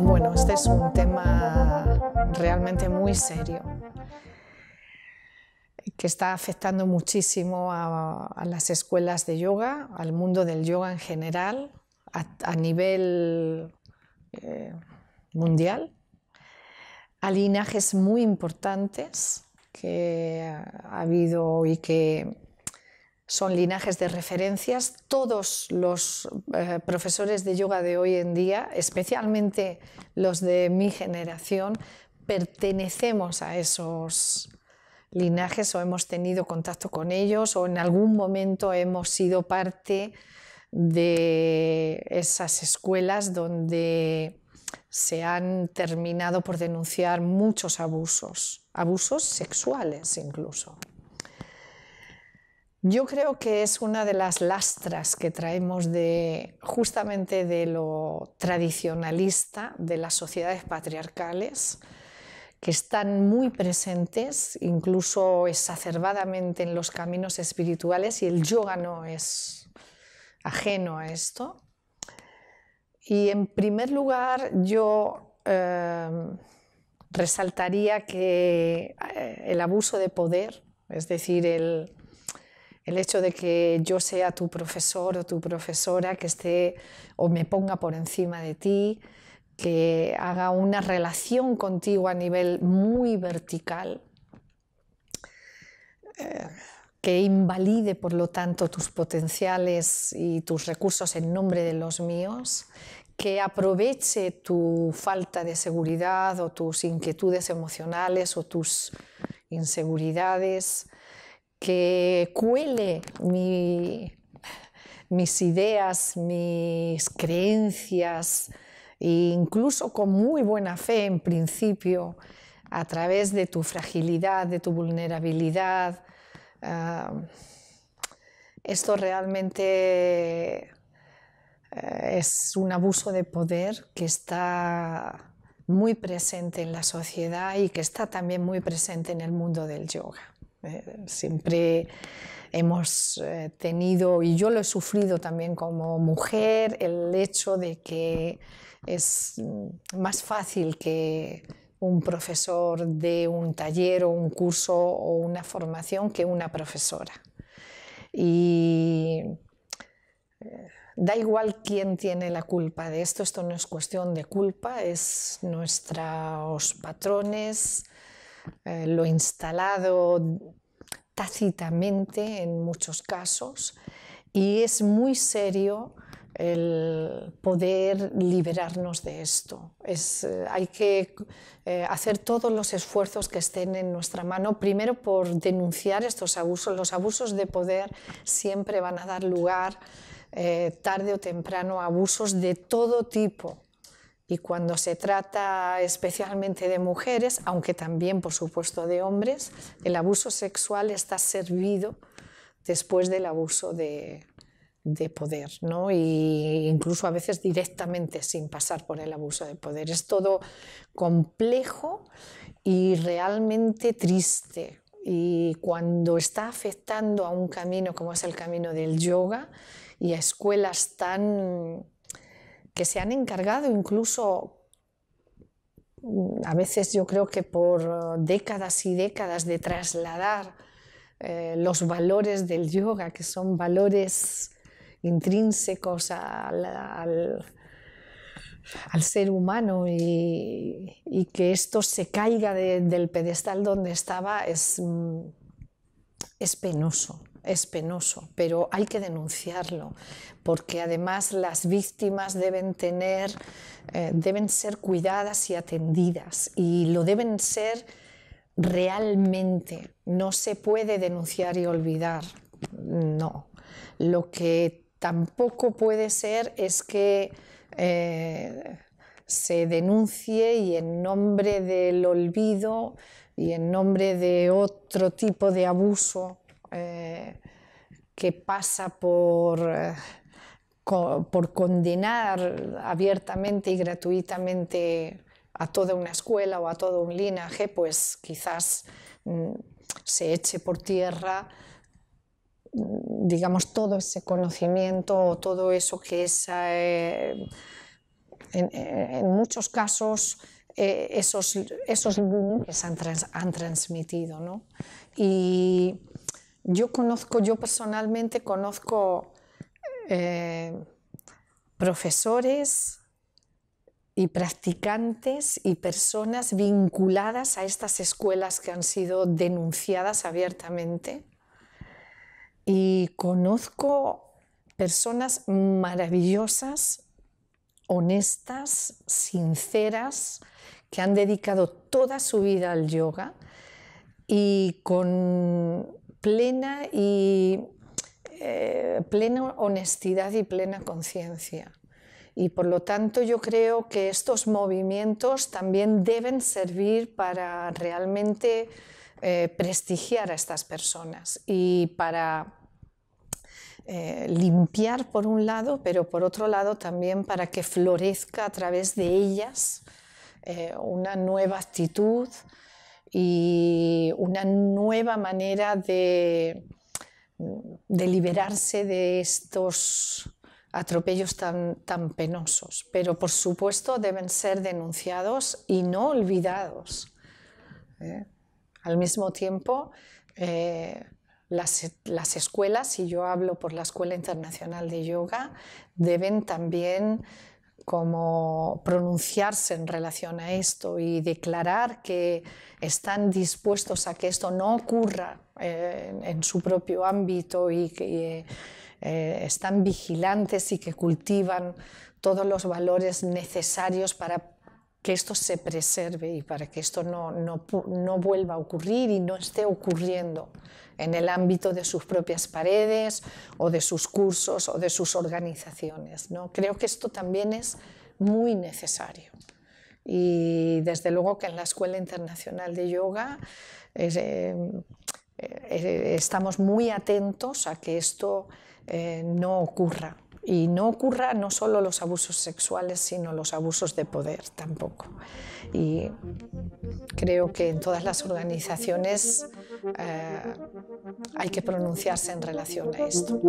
Bueno, este es un tema realmente muy serio que está afectando muchísimo a, las escuelas de yoga, al mundo del yoga en general, a, nivel eh, mundial, a linajes muy importantes que ha habido y que son linajes de referencias. Todos los eh, profesores de yoga de hoy en día, especialmente los de mi generación, pertenecemos a esos linajes o hemos tenido contacto con ellos o en algún momento hemos sido parte de esas escuelas donde se han terminado por denunciar muchos abusos, abusos sexuales incluso. Yo creo que es una de las lastras que traemos de, justamente de lo tradicionalista de las sociedades patriarcales, que están muy presentes, incluso exacerbadamente en los caminos espirituales, y el yoga no es ajeno a esto. Y en primer lugar, yo eh, resaltaría que eh, el abuso de poder, es decir, el el hecho de que yo sea tu profesor o tu profesora, que esté o me ponga por encima de ti, que haga una relación contigo a nivel muy vertical, eh, que invalide, por lo tanto, tus potenciales y tus recursos en nombre de los míos, que aproveche tu falta de seguridad o tus inquietudes emocionales o tus inseguridades, que cuele mis ideas, mis creencias, e incluso con muy buena fe en principio, a través de tu fragilidad, de tu vulnerabilidad. Ah, esto realmente eh, es un abuso de poder que está muy presente en la sociedad y que está también muy presente en el mundo del yoga. Eh, siempre hemos eh, tenido, y yo lo he sufrido también como mujer, el hecho de que es mm, más fácil que un profesor de un taller o un curso o una formación que una profesora. Y eh, da igual quién tiene la culpa de esto, esto no es cuestión de culpa, es nuestros patrones, eh, lo instalado tácitamente en muchos casos y es muy serio el poder liberarnos de esto. Eh, hay que eh, hacer todos los esfuerzos que estén en nuestra mano, primero por denunciar estos abusos. Los abusos de poder siempre van a dar lugar tarde o temprano a abusos de todo tipo. Y cuando se trata especialmente de mujeres, aunque también por supuesto de hombres, el abuso sexual está servido después del abuso de, poder, ¿no? Y incluso a veces directamente sin pasar por el abuso de poder. Es todo complejo y realmente triste. Y cuando está afectando a un camino como es el camino del yoga y a escuelas tan que se han encargado incluso, mm, a veces yo creo que por eh, décadas y décadas, de trasladar eh, los valores del yoga, que son valores intrínsecos al, ser humano y, que esto se caiga del pedestal donde estaba es, mm, es penoso es penoso, pero hay que denunciarlo, porque además las víctimas deben tener, eh, deben ser cuidadas y atendidas, y lo deben ser realmente. No se puede denunciar y olvidar, no. Lo que tampoco puede ser es que eh, se denuncie y en nombre del olvido y en nombre de otro tipo de abuso eh, que pasa por, eh, por condenar abiertamente y gratuitamente a toda una escuela o a todo un linaje, pues quizás mm, se eche por tierra mm, digamos, todo ese conocimiento o todo eso que es, eh, en, muchos casos, esos, esos han, han transmitido. ¿no? Y yo conozco, yo personalmente conozco eh, profesores y practicantes y personas vinculadas a estas escuelas que han sido denunciadas abiertamente. Y conozco personas maravillosas, honestas, sinceras, que han dedicado toda su vida al yoga y con plena y eh, plena honestidad y plena conciencia. Y por lo tanto yo creo que estos movimientos también deben servir para realmente eh, prestigiar a estas personas y para eh, limpiar por un lado, pero por otro lado también para que florezca a través de ellas una nueva actitud, y una nueva manera de, de liberarse de estos atropellos tan, tan penosos. Pero por supuesto deben ser denunciados y no olvidados. ¿eh? Al mismo tiempo, eh, las, las, escuelas, y yo hablo por la Escuela Internacional de Yoga, deben también como pronunciarse en relación a esto y declarar que están dispuestos a que esto no ocurra eh, en su propio ámbito y que eh, eh, están vigilantes y que cultivan todos los valores necesarios para que esto se preserve y para que esto no, no, no vuelva a ocurrir y no esté ocurriendo en el ámbito de sus propias paredes o de sus cursos o de sus organizaciones. ¿no? Creo que esto también es muy necesario. Y desde luego que en la Escuela Internacional de Yoga eh, eh, eh, estamos muy atentos a que esto no ocurra y no ocurra no solo los abusos sexuales, sino los abusos de poder tampoco. Y creo que en todas las organizaciones eh, hay que pronunciarse en relación a esto.